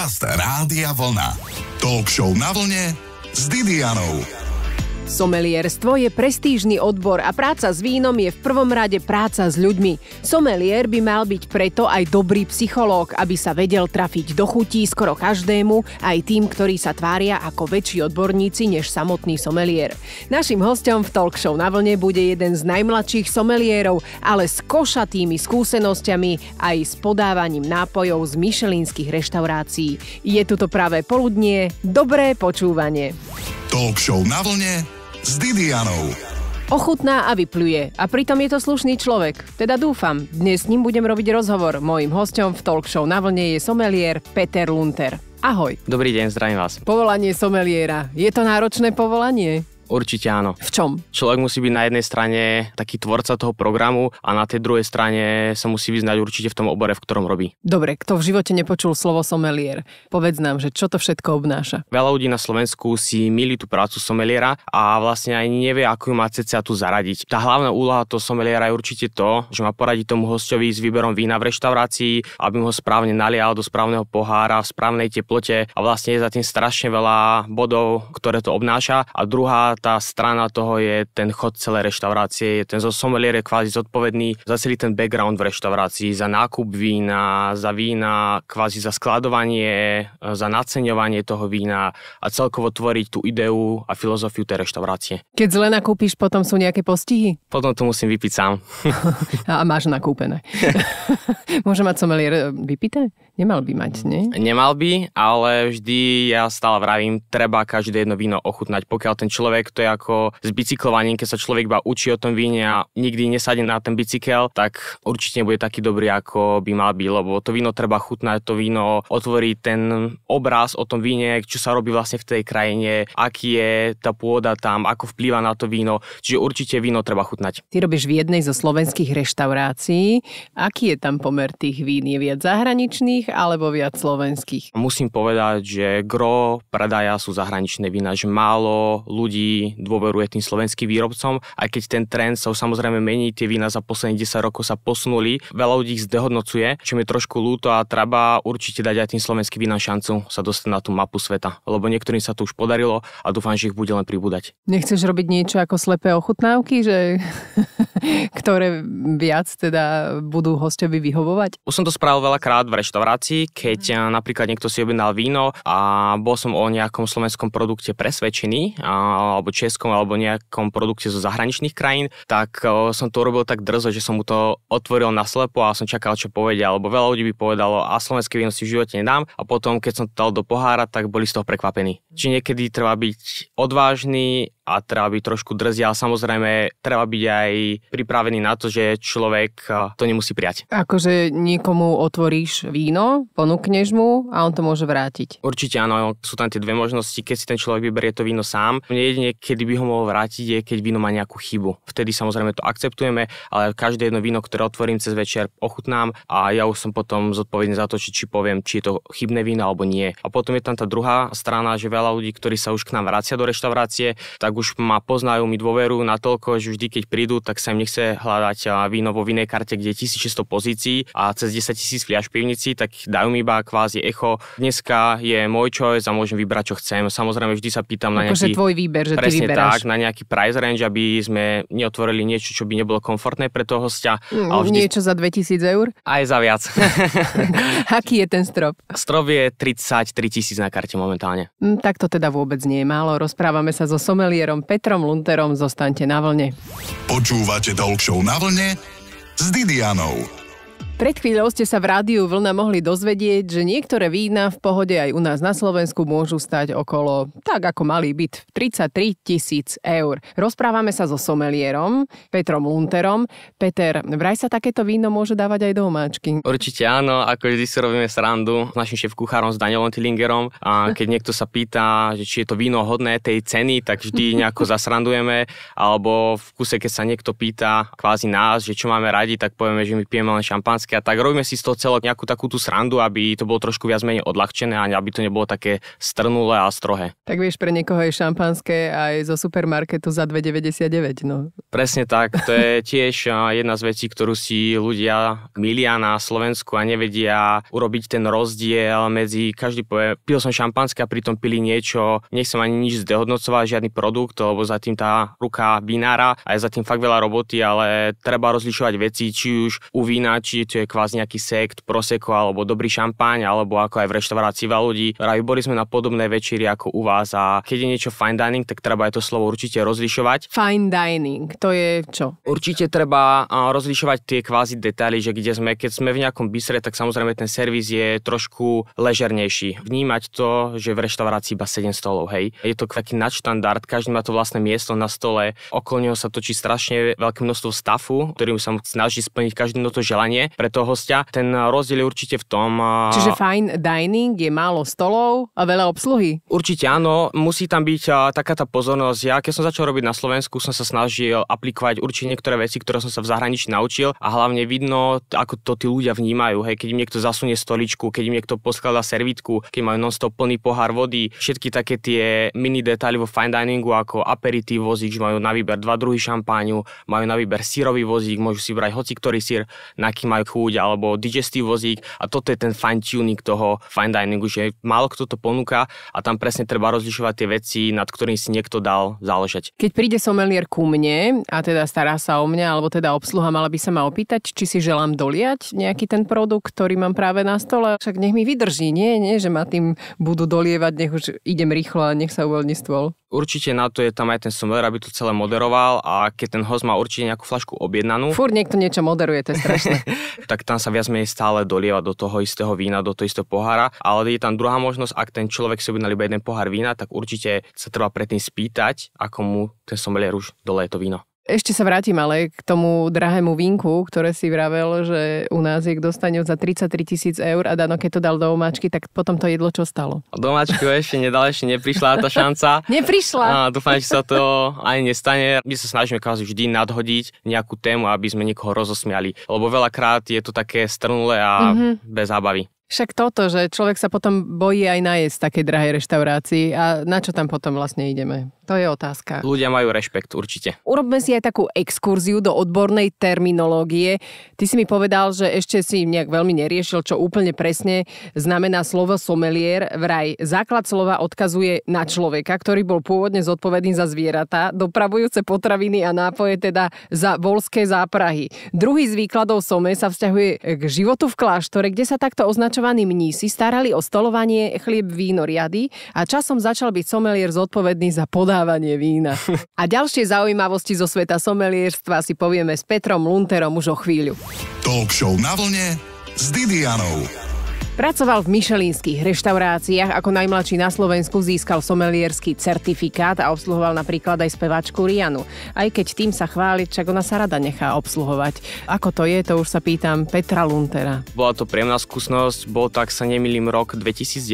Podcast Rádia Vlna. Talk show na vlne s Didianou. Somelierstvo je prestížny odbor a práca s vínom je v prvom rade práca s ľuďmi. Somelier by mal byť preto aj dobrý psychológ, aby sa vedel trafiť do chutí skoro každému, aj tým, ktorí sa tvária ako väčší odborníci než samotný somelier. Našim hostom v talk show na vlne bude jeden z najmladších somelierov, ale s košatými skúsenosťami aj s podávaním nápojov z myšelinských reštaurácií. Je tu to práve poludnie, dobré počúvanie. Talk show na vlne s Didianou. Ochutná a vypluje. A pritom je to slušný človek. Teda dúfam, dnes s ním budem robiť rozhovor. Mojím hosťom v talk show na vlne je somelier Peter Lunter. Ahoj. Dobrý deň, zdravím vás. Povolanie someliera. Je to náročné povolanie? Určite áno. V čom? Človek musí byť na jednej strane taký tvorca toho programu a na tej druhej strane sa musí vyznať určite v tom obore, v ktorom robí. Dobre, kto v živote nepočul slovo somelier, povedz nám, že čo to všetko obnáša. Veľa ľudí na Slovensku si milí tú prácu someliera a vlastne aj nevie, ako ju má ceca tu zaradiť. Tá hlavná úloha toho someliera je určite to, že má poradiť tomu hostovi s výberom vína v reštaurácii, aby ho správne nalial do správneho pohára, v správnej teplote a vlastne je za tým strašne veľa bodov, ktoré to obnáša. A druhá tá strana toho je ten chod celé reštaurácie, ten sommelier je kvázi zodpovedný za celý ten background v reštaurácii, za nákup vína, za vína, kvázi za skladovanie, e, za naceňovanie toho vína a celkovo tvoriť tú ideu a filozofiu tej reštaurácie. Keď zle nakúpiš, potom sú nejaké postihy? Potom to musím vypiť sám. a máš nakúpené. Môže mať sommelier e, vypité? Nemal by mať, nie? Nemal by, ale vždy ja stále vravím, treba každé jedno víno ochutnať. Pokiaľ ten človek, to je ako s bicyklovaním, keď sa človek iba učí o tom víne a nikdy nesadne na ten bicykel, tak určite nebude taký dobrý, ako by mal byť, lebo to víno treba chutnať, to víno otvorí ten obraz o tom víne, čo sa robí vlastne v tej krajine, aký je tá pôda tam, ako vplýva na to víno. Čiže určite víno treba chutnať. Ty robíš v jednej zo slovenských reštaurácií. Aký je tam pomer tých vín? Je viac zahraničných českých alebo viac slovenských? Musím povedať, že gro predaja sú zahraničné vína, že málo ľudí dôveruje tým slovenským výrobcom, aj keď ten trend sa samozrejme mení, tie vína za posledných 10 rokov sa posunuli, veľa ľudí ich zdehodnocuje, čo mi trošku ľúto a treba určite dať aj tým slovenským vínam šancu sa dostať na tú mapu sveta, lebo niektorým sa to už podarilo a dúfam, že ich bude len pribúdať. Nechceš robiť niečo ako slepé ochutnávky, že ktoré viac teda budú hostovi vyhovovať? Už som to spravil veľakrát v reštaurácii práci, keď mhm. eh, napríklad niekto si objednal víno a bol som o nejakom slovenskom produkte presvedčený, eh, alebo českom, alebo nejakom produkte zo zahraničných krajín, tak eh, som to urobil tak drzo, že som mu to otvoril na slepo a som čakal, čo povedia, lebo veľa ľudí by povedalo, a slovenské víno si v živote nedám a potom, keď som to dal do pohára, tak boli z toho prekvapení. Mhm. Čiže niekedy treba byť odvážny a treba byť trošku drzý, ale samozrejme treba byť aj pripravený na to, že človek eh, to nemusí prijať. Akože niekomu otvoríš víno, ponúkneš mu a on to môže vrátiť. Určite áno, sú tam tie dve možnosti, keď si ten človek vyberie to víno sám. Mne jedine, kedy by ho mohol vrátiť, je keď víno má nejakú chybu. Vtedy samozrejme to akceptujeme, ale každé jedno víno, ktoré otvorím cez večer, ochutnám a ja už som potom zodpovedný za to, či, či poviem, či je to chybné víno alebo nie. A potom je tam tá druhá strana, že veľa ľudí, ktorí sa už k nám vracia do reštaurácie, tak už ma poznajú, mi dôverujú toľko, že vždy keď prídu, tak sa im nechce hľadať víno vo inej karte, kde je 1600 pozícií a cez 10 tisíc fliaž pivnici, tak dajú mi iba kvázi echo. Dneska je môj choice a môžem vybrať, čo chcem. Samozrejme, vždy sa pýtam na akože nejaký... tvoj výber, že presne ty tak, na nejaký price range, aby sme neotvorili niečo, čo by nebolo komfortné pre toho hostia. Mm, ale vždy... Niečo za 2000 eur? Aj za viac. Aký je ten strop? Strop je 33 tisíc na karte momentálne. Mm, tak to teda vôbec nie je málo. Rozprávame sa so hotelierom Petrom Lunterom. Zostaňte na vlne. Počúvate Talk Show na vlne s Didianou. Pred chvíľou ste sa v rádiu Vlna mohli dozvedieť, že niektoré vína v pohode aj u nás na Slovensku môžu stať okolo, tak ako malý byt, 33 tisíc eur. Rozprávame sa so somelierom, Petrom Lunterom. Peter, vraj sa takéto víno môže dávať aj do omáčky. Určite áno, ako vždy si robíme srandu s našim šéf kuchárom, s Danielom Tillingerom. A keď niekto sa pýta, že či je to víno hodné tej ceny, tak vždy nejako zasrandujeme. Alebo v kuse, keď sa niekto pýta kvázi nás, že čo máme radi, tak povieme, že my pijeme len šampanské otázky a tak robíme si z toho celé nejakú takú tú srandu, aby to bolo trošku viac menej odľahčené a aby to nebolo také strnulé a strohé. Tak vieš, pre niekoho je šampanské aj zo supermarketu za 2,99, no. Presne tak, to je tiež jedna z vecí, ktorú si ľudia milia na Slovensku a nevedia urobiť ten rozdiel medzi, každý povie, pil som šampanské a pritom pili niečo, nechcem ani nič zdehodnocoval, žiadny produkt, lebo za tým tá ruka vinára a je za tým fakt veľa roboty, ale treba rozlišovať veci, či už u vína, či to je kvázi nejaký sekt, proseko alebo dobrý šampáň, alebo ako aj v reštaurácii veľa ľudí. Rajú boli sme na podobné večery ako u vás a keď je niečo fine dining, tak treba aj to slovo určite rozlišovať. Fine dining, to je čo? Určite treba rozlišovať tie kvázi detaily, že kde sme. Keď sme v nejakom bistre, tak samozrejme ten servis je trošku ležernejší. Vnímať to, že v reštaurácii iba 7 stolov, hej. Je to taký nadštandard, každý má to vlastné miesto na stole, okolo neho sa točí strašne veľké množstvo stafu, ktorým sa snaží splniť každý no to želanie, Pre toho hostia. Ten eh, rozdiel je určite v tom... Eh, Čiže fine dining je málo stolov a veľa obsluhy? Určite áno, musí tam byť eh, taká tá pozornosť. Ja keď som začal robiť na Slovensku, som sa snažil aplikovať určite niektoré veci, ktoré som sa v zahraničí naučil a hlavne vidno, ako to tí ľudia vnímajú. Hej, keď im niekto zasunie stoličku, keď im niekto poskladá servitku, keď majú non-stop plný pohár vody, všetky také tie mini detaily vo fine diningu ako aperitív vozík majú na výber dva druhy šampáňu, majú na výber sírový vozík, môžu si brať hoci ktorý sír, na aký majú chuť chuť alebo digestív vozík a toto je ten fine tuning toho fine diningu, že málo kto to ponúka a tam presne treba rozlišovať tie veci, nad ktorým si niekto dal záležať. Keď príde somelier ku mne a teda stará sa o mňa alebo teda obsluha, mala by sa ma opýtať, či si želám doliať nejaký ten produkt, ktorý mám práve na stole. Však nech mi vydrží, nie, nie, že ma tým budú dolievať, nech už idem rýchlo a nech sa uvoľní stôl. Určite na to je tam aj ten sommelier, aby to celé moderoval a keď ten host má určite nejakú flašku objednanú. Fúr niekto niečo moderuje, to je strašné. tak tam sa viac menej stále dolieva do toho istého vína, do toho istého pohára, ale je tam druhá možnosť, ak ten človek si objednal iba jeden pohár vína, tak určite sa treba predtým spýtať, ako mu ten sommelier už je to víno. Ešte sa vrátim ale k tomu drahému vínku, ktoré si vravel, že u nás je dostane za 33 tisíc eur a Dano, keď to dal do omáčky, tak potom to jedlo čo stalo? omáčky ešte nedal, ešte neprišla tá šanca. neprišla. A dúfam, že sa to aj nestane. My sa snažíme kvázi vždy nadhodiť nejakú tému, aby sme niekoho rozosmiali. Lebo veľakrát je to také strnulé a mm-hmm. bez zábavy. Však toto, že človek sa potom bojí aj nájsť v takej drahej reštaurácii a na čo tam potom vlastne ideme? To je otázka. Ľudia majú rešpekt, určite. Urobme si aj takú exkurziu do odbornej terminológie. Ty si mi povedal, že ešte si nejak veľmi neriešil, čo úplne presne znamená slovo somelier. Vraj základ slova odkazuje na človeka, ktorý bol pôvodne zodpovedný za zvieratá, dopravujúce potraviny a nápoje, teda za volské záprahy. Druhý z výkladov some sa vzťahuje k životu v kláštore, kde sa takto označovaní mnísi starali o stolovanie, chlieb, víno, riady a časom začal byť somelier zodpovedný za podávanie poznávanie vína. A ďalšie zaujímavosti zo sveta somelierstva si povieme s Petrom Lunterom už o chvíľu. Talk show na vlne s Didianou. Pracoval v myšelínskych reštauráciách, ako najmladší na Slovensku získal somelierský certifikát a obsluhoval napríklad aj speváčku Rianu. Aj keď tým sa chváli, čak ona sa rada nechá obsluhovať. Ako to je, to už sa pýtam Petra Luntera. Bola to príjemná skúsenosť, bol tak sa nemýlim rok 2019,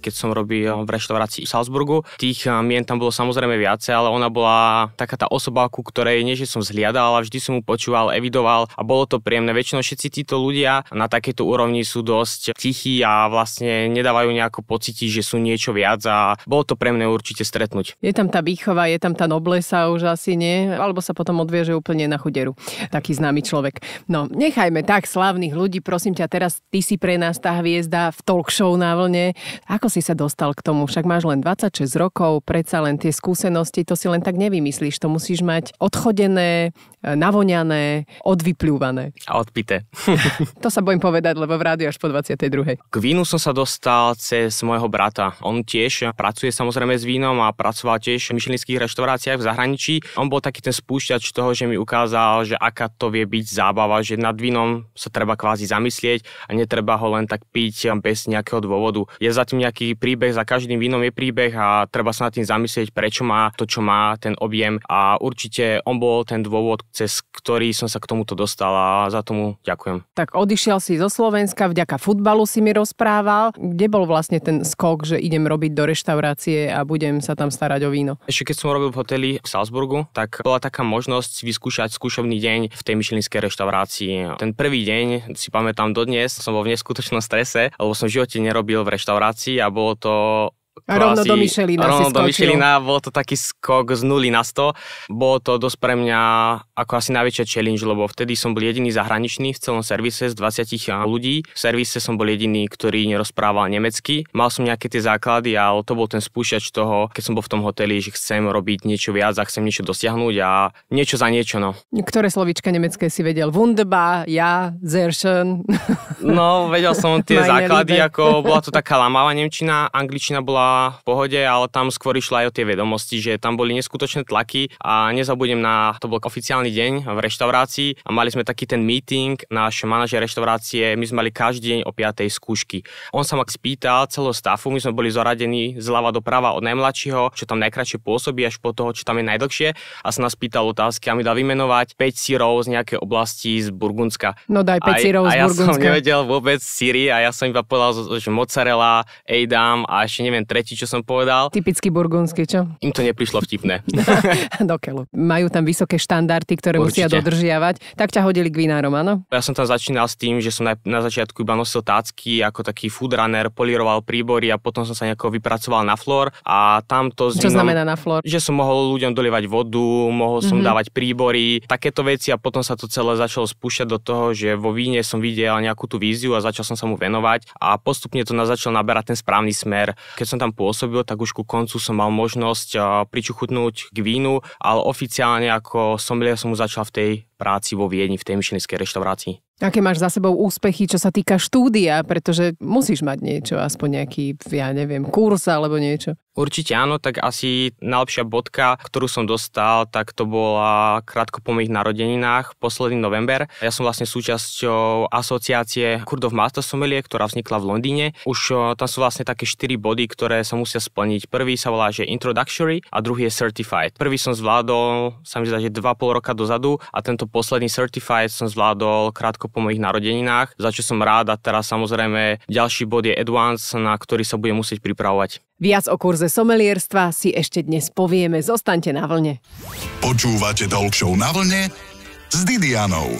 keď som robil v reštaurácii v Salzburgu. Tých eh, mien tam bolo samozrejme viacej, ale ona bola taká tá osoba, ku ktorej nie, že som zhliadal, ale vždy som mu počúval, evidoval a bolo to príjemné. Väčšinou všetci títo ľudia na takejto úrovni sú dosť tichí oddychy a vlastne nedávajú nejako pocítiť, že sú niečo viac a bolo to pre mňa určite stretnúť. Je tam tá výchova, je tam tá noblesa už asi nie, alebo sa potom odvieže úplne na chuderu. Taký známy človek. No, nechajme tak slavných ľudí, prosím ťa teraz, ty si pre nás tá hviezda v talk show na vlne. Ako si sa dostal k tomu? Však máš len 26 rokov, predsa len tie skúsenosti, to si len tak nevymyslíš, to musíš mať odchodené, E, navoňané, odvyplúvané. A odpité. to sa bojím povedať, lebo v rádiu až po 22. K vínu som sa dostal cez môjho brata. On tiež pracuje samozrejme s vínom a pracoval tiež v myšlinských reštauráciách v zahraničí. On bol taký ten spúšťač toho, že mi ukázal, že aká to vie byť zábava, že nad vínom sa treba kvázi zamyslieť a netreba ho len tak piť e, bez nejakého dôvodu. Je za tým nejaký príbeh, za každým vínom je príbeh a treba sa nad tým zamyslieť, prečo má to, čo má ten objem a určite on bol ten dôvod, cez ktorý som sa k tomuto dostal a za tomu ďakujem. Tak odišiel si zo Slovenska, vďaka futbalu si mi rozprával. Kde bol vlastne ten skok, že idem robiť do reštaurácie a budem sa tam starať o víno? Ešte keď som robil v hoteli v Salzburgu, tak bola taká možnosť vyskúšať skúšobný deň v tej myšlinskej reštaurácii. Ten prvý deň si pamätám dodnes, som bol v neskutočnom strese, lebo som v živote nerobil v reštaurácii a bolo to a rovno asi, do Michelina rovno si do Michelina, bol to taký skok z nuly na 100. Bolo to dosť pre mňa ako asi najväčšia challenge, lebo vtedy som bol jediný zahraničný v celom servise z 20 ľudí. V servise som bol jediný, ktorý nerozprával nemecky. Mal som nejaké tie základy, ale to bol ten spúšťač toho, keď som bol v tom hoteli, že chcem robiť niečo viac a chcem niečo dosiahnuť a niečo za niečo. No. Ktoré slovička nemecké si vedel? Wunderbar, ja, sehr schön. No, vedel som tie základy, ako bola to taká lamáva nemčina, angličina bola v pohode, ale tam skôr išlo aj o tie vedomosti, že tam boli neskutočné tlaky a nezabudnem na, to bol oficiálny deň v reštaurácii a mali sme taký ten meeting, náš manažer reštaurácie, my sme mali každý deň o 5. skúšky. On sa ma spýtal celého stafu, my sme boli zoradení zľava doprava od najmladšieho, čo tam najkračšie pôsobí až po toho, čo tam je najdlhšie a sa nás pýtal otázky a mi dal vymenovať 5 sírov z nejakej oblasti z Burgundska. No daj 5 sírov z Burgundska. A ja som nevedel vôbec síry a ja som iba povedal, že mozzarella, Ejdam a ešte neviem, tre tretí, čo som povedal. Typicky burgundský, čo? Im to neprišlo vtipné. Do keľu. Majú tam vysoké štandardy, ktoré Určite. musia dodržiavať. Tak ťa hodili k vinárom, áno? Ja som tam začínal s tým, že som na, na začiatku iba nosil tácky ako taký food runner, políroval príbory a potom som sa nejako vypracoval na flor a tam to... Čo znamená na flor? Že som mohol ľuďom dolievať vodu, mohol som mm-hmm. dávať príbory, takéto veci a potom sa to celé začalo spúšťať do toho, že vo víne som videl nejakú tú víziu a začal som sa mu venovať a postupne to na začal naberať ten správny smer. Keď som tam tam pôsobil, tak už ku koncu som mal možnosť pričuchutnúť k vínu, ale oficiálne ako sommelier som už začal v tej práci vo Viedni, v tej myšelinskej reštaurácii. Aké máš za sebou úspechy, čo sa týka štúdia, pretože musíš mať niečo, aspoň nejaký, ja neviem, kurz alebo niečo. Určite áno, tak asi najlepšia bodka, ktorú som dostal, tak to bola krátko po mojich narodeninách, posledný november. Ja som vlastne súčasťou asociácie Kurdov Master Sommelier, ktorá vznikla v Londýne. Už tam sú vlastne také 4 body, ktoré sa musia splniť. Prvý sa volá, že Introductory a druhý je Certified. Prvý som zvládol, sa mi zdá, že 2,5 roka dozadu a tento posledný Certified som zvládol krátko po mojich narodeninách, za čo som rád a teraz samozrejme ďalší bod je Advanced, na ktorý sa budem musieť pripravovať. Viac o kurze Okrem somelierstva si ešte dnes povieme. Zostaňte na vlne. Počúvate Talk na vlne s Didianou.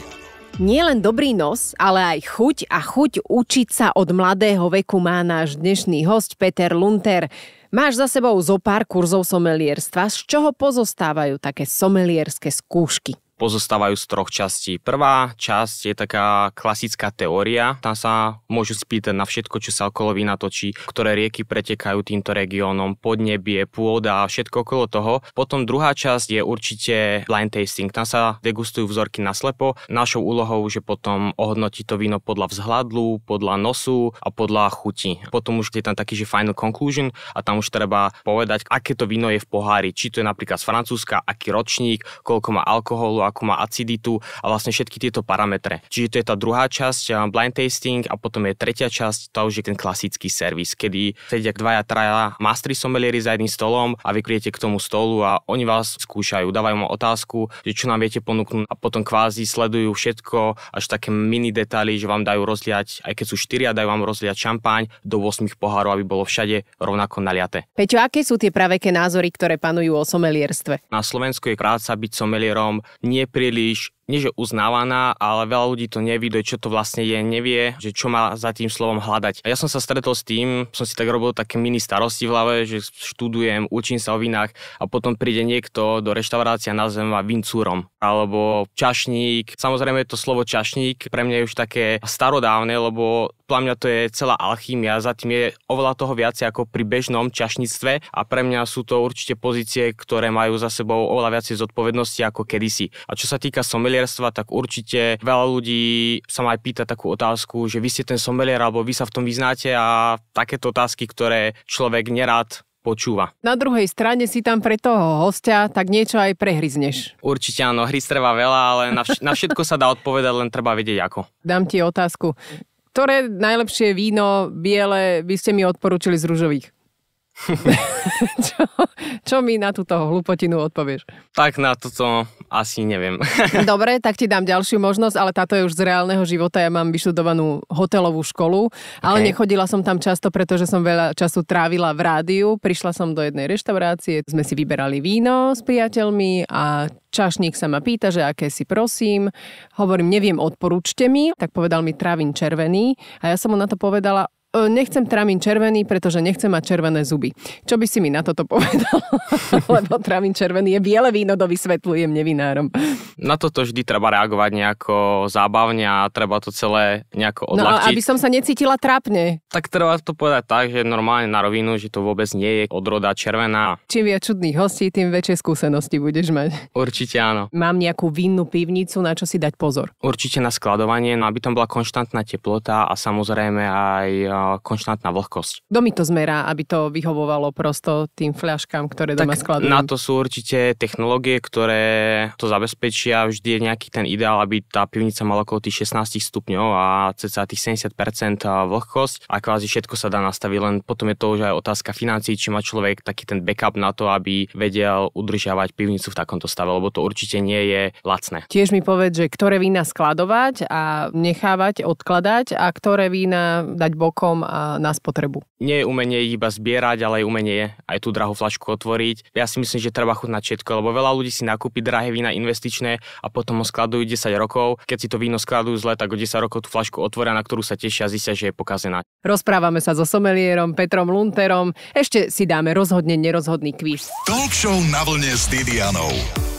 Nielen dobrý nos, ale aj chuť a chuť učiť sa od mladého veku má náš dnešný host Peter Lunter. Máš za sebou zo pár kurzov somelierstva, z čoho pozostávajú také somelierské skúšky? pozostávajú z troch častí. Prvá časť je taká klasická teória. Tam sa môžu spýtať na všetko, čo sa okolo vína točí, ktoré rieky pretekajú týmto regiónom, podnebie, pôda a všetko okolo toho. Potom druhá časť je určite blind tasting. Tam sa degustujú vzorky na slepo. Našou úlohou je potom ohodnotiť to víno podľa vzhľadu, podľa nosu a podľa chuti. Potom už je tam taký, že final conclusion a tam už treba povedať, aké to víno je v pohári. Či to je napríklad z Francúzska, aký ročník, koľko má alkoholu, ako má aciditu a vlastne všetky tieto parametre. Čiže to je tá druhá časť, blind tasting a potom je tretia časť, to už je ten klasický servis, kedy sedia dvaja, traja mastery someliery za jedným stolom a vy k tomu stolu a oni vás skúšajú, dávajú vám otázku, že čo nám viete ponúknuť a potom kvázi sledujú všetko, až také mini detaily, že vám dajú rozliať, aj keď sú štyria, dajú vám rozliať šampáň, do 8 pohárov, aby bolo všade rovnako naliate. Peťo, aké sú tie praveké názory, ktoré panujú o somelierstve? Na Slovensku je práca byť somelierom nie nie príliš nie že uznávaná, ale veľa ľudí to nevie, čo to vlastne je, nevie, že čo má za tým slovom hľadať. A ja som sa stretol s tým, som si tak robil také mini starosti v hlave, že študujem, učím sa o vinách a potom príde niekto do reštaurácia na zem a vincúrom alebo čašník. Samozrejme to slovo čašník pre mňa je už také starodávne, lebo podľa mňa to je celá alchymia, za tým je oveľa toho viacej ako pri bežnom čašníctve a pre mňa sú to určite pozície, ktoré majú za sebou oveľa viacej zodpovednosti ako kedysi. A čo sa týka somelia, somelierstva, tak určite veľa ľudí sa ma aj pýta takú otázku, že vy ste ten somelier alebo vy sa v tom vyznáte a takéto otázky, ktoré človek nerád počúva. Na druhej strane si tam pre toho hostia, tak niečo aj prehryzneš. Určite áno, hry treba veľa, ale na, vš- na všetko sa dá odpovedať, len treba vedieť ako. Dám ti otázku. Ktoré najlepšie víno biele by ste mi odporúčili z rúžových? čo, čo mi na túto hlupotinu odpovieš? Tak na toto asi neviem. Dobre, tak ti dám ďalšiu možnosť, ale táto je už z reálneho života. Ja mám vyštudovanú hotelovú školu, ale okay. nechodila som tam často, pretože som veľa času trávila v rádiu. Prišla som do jednej reštaurácie, sme si vyberali víno s priateľmi a čašník sa ma pýta, že aké si prosím. Hovorím, neviem, odporúčte mi. Tak povedal mi tráviň červený a ja som mu na to povedala, E, nechcem tramín červený, pretože nechcem mať červené zuby. Čo by si mi na toto povedal? Lebo tramín červený je biele víno, do vysvetľujem nevinárom. Na toto vždy treba reagovať nejako zábavne a treba to celé nejako no, odľahčiť. No aby som sa necítila trápne. Tak treba to povedať tak, že normálne na rovinu, že to vôbec nie je odroda červená. Čím viac čudných hostí, tým väčšie skúsenosti budeš mať. Určite áno. Mám nejakú vinnú pivnicu, na čo si dať pozor? Určite na skladovanie, no aby tam bola konštantná teplota a samozrejme aj konštantná vlhkosť. Kto mi to zmerá, aby to vyhovovalo prosto tým fľaškám, ktoré doma skladujem? Na to sú určite technológie, ktoré to zabezpečia. Vždy je nejaký ten ideál, aby tá pivnica mala okolo tých 16 stupňov a cca tých 70% vlhkosť a kvázi všetko sa dá nastaviť, len potom je to už aj otázka financií, či má človek taký ten backup na to, aby vedel udržiavať pivnicu v takomto stave, lebo to určite nie je lacné. Tiež mi povedz, že ktoré vína skladovať a nechávať, odkladať a ktoré vína dať bokom nárokom a na spotrebu. Nie je umenie iba zbierať, ale aj umenie aj tú drahú flašku otvoriť. Ja si myslím, že treba chutnať všetko, lebo veľa ľudí si nakúpi drahé vína investičné a potom ho skladujú 10 rokov. Keď si to víno skladujú zle, tak o 10 rokov tú flašku otvoria, na ktorú sa tešia a zistia, že je pokazená. Rozprávame sa so somelierom Petrom Lunterom. Ešte si dáme rozhodne nerozhodný kvíz. Talk show na vlne s Didianou.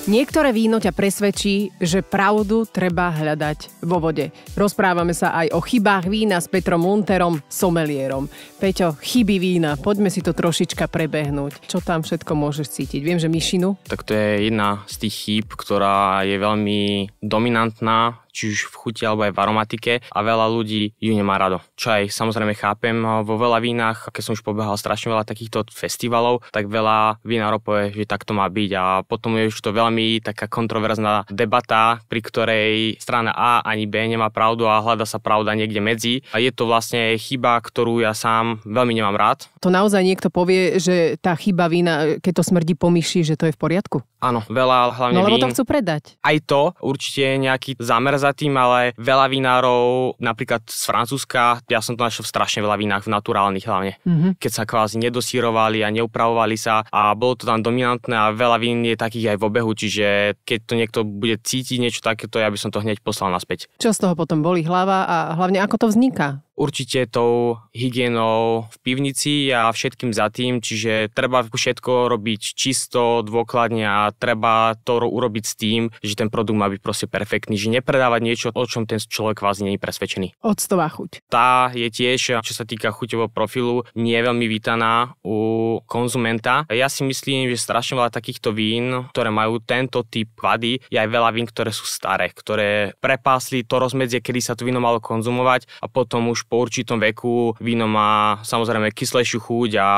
Niektoré víno ťa presvedčí, že pravdu treba hľadať vo vode. Rozprávame sa aj o chybách vína s Petrom Lunterom, somelierom. Peťo, chyby vína, poďme si to trošička prebehnúť. Čo tam všetko môžeš cítiť? Viem, že myšinu? Tak to je jedna z tých chýb, ktorá je veľmi dominantná či už v chuti alebo aj v aromatike a veľa ľudí ju nemá rado. Čo aj samozrejme chápem, eh, vo veľa vínach, keď som už pobehal strašne veľa takýchto festivalov, tak veľa vinárov povie, že tak to má byť a potom je už to veľmi taká kontroverzná debata, pri ktorej strana A ani B nemá pravdu a hľada sa pravda niekde medzi. A je to vlastne chyba, ktorú ja sám veľmi nemám rád. To naozaj niekto povie, že tá chyba vína, keď to smrdí po myši, že to je v poriadku? Áno, veľa hlavne No lebo vín, to chcú predať. Aj to určite nejaký zámer za za tým, ale veľa vinárov, napríklad z Francúzska, ja som to našiel v strašne veľa vinách, v naturálnych hlavne, mm-hmm. keď sa kvázi nedosírovali a neupravovali sa a bolo to tam dominantné a veľa vín je takých aj v obehu, čiže keď to niekto bude cítiť niečo takéto, ja by som to hneď poslal naspäť. Čo z toho potom boli hlava a hlavne ako to vzniká? určite tou hygienou v pivnici a všetkým za tým, čiže treba všetko robiť čisto, dôkladne a treba to urobiť s tým, že ten produkt má byť proste perfektný, že nepredávať niečo, o čom ten človek vás nie je presvedčený. Octová chuť. Tá je tiež, čo sa týka chuťového profilu, nie je veľmi vítaná u konzumenta. Ja si myslím, že strašne veľa takýchto vín, ktoré majú tento typ vady, je aj veľa vín, ktoré sú staré, ktoré prepásli to rozmedzie, kedy sa to víno malo konzumovať a potom už po určitom veku víno má samozrejme kyslejšiu chuť a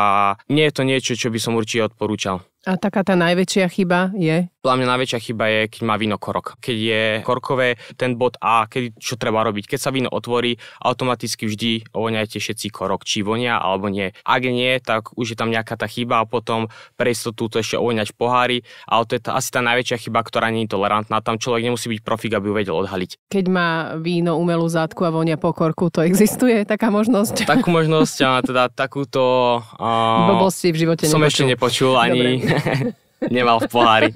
nie je to niečo, čo by som určite odporúčal. A taká tá najväčšia chyba je? Podľa mňa najväčšia chyba je, keď má víno korok. Keď je korkové, ten bod A, keď, čo treba robiť. Keď sa víno otvorí, automaticky vždy voňajte všetci korok, či vonia alebo nie. Ak nie, tak už je tam nejaká tá chyba a potom pre istotu to ešte ovoňať pohári. Ale to je tá, asi tá najväčšia chyba, ktorá nie je tolerantná. Tam človek nemusí byť profik, aby ju vedel odhaliť. Keď má víno umelú zátku a vonia po korku, to existuje taká možnosť? Takú možnosť, a teda takúto... Uh, Blbosti v živote Som nepočul. ešte nepočul ani... Dobre Nemal v pohári.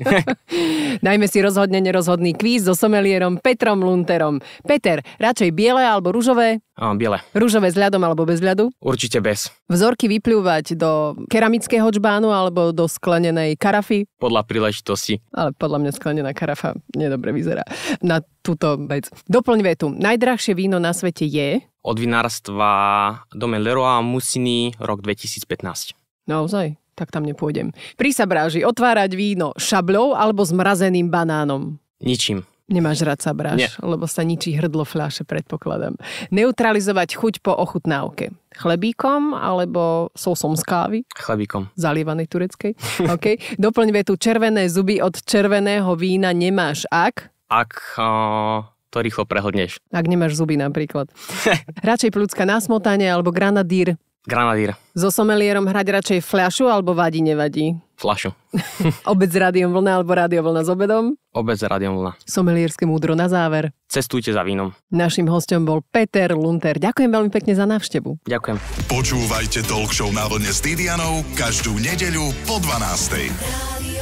Najmä si rozhodne nerozhodný kvíz so somelierom Petrom Lunterom. Peter, radšej biele alebo rúžové? Áno, biele. Ružové s ľadom alebo bez ľadu? Určite bez. Vzorky vyplúvať do keramického čbánu alebo do sklenenej karafy? Podľa príležitosti. Ale podľa mňa sklenená karafa nedobre vyzerá na túto vec. Doplň vetu. Najdrahšie víno na svete je? Od vinárstva Domen Leroy Musiny rok 2015. Naozaj? tak tam nepôjdem. Pri sabráži otvárať víno šabľou alebo zmrazeným banánom? Ničím. Nemáš rád sabráž, Nie. lebo sa ničí hrdlo fľaše, predpokladám. Neutralizovať chuť po ochutnávke. Chlebíkom alebo sosom z kávy? Chlebíkom. Zalievanej tureckej. Okay. Doplň vetu červené zuby od červeného vína nemáš ak? Ak uh, to rýchlo prehodneš. Ak nemáš zuby napríklad. Radšej plúcka na smotanie alebo granadír Granadír. So somelierom hrať radšej fľašu alebo vadí, nevadí? Fľašu. obec s rádiom vlna alebo rádio vlna s obedom? Obec s rádiom vlna. Somelierské múdro na záver. Cestujte za vínom. Našim hostom bol Peter Lunter. Ďakujem veľmi pekne za návštevu. Ďakujem. Počúvajte Talk Show na vlne s Didianou každú nedeľu po 12.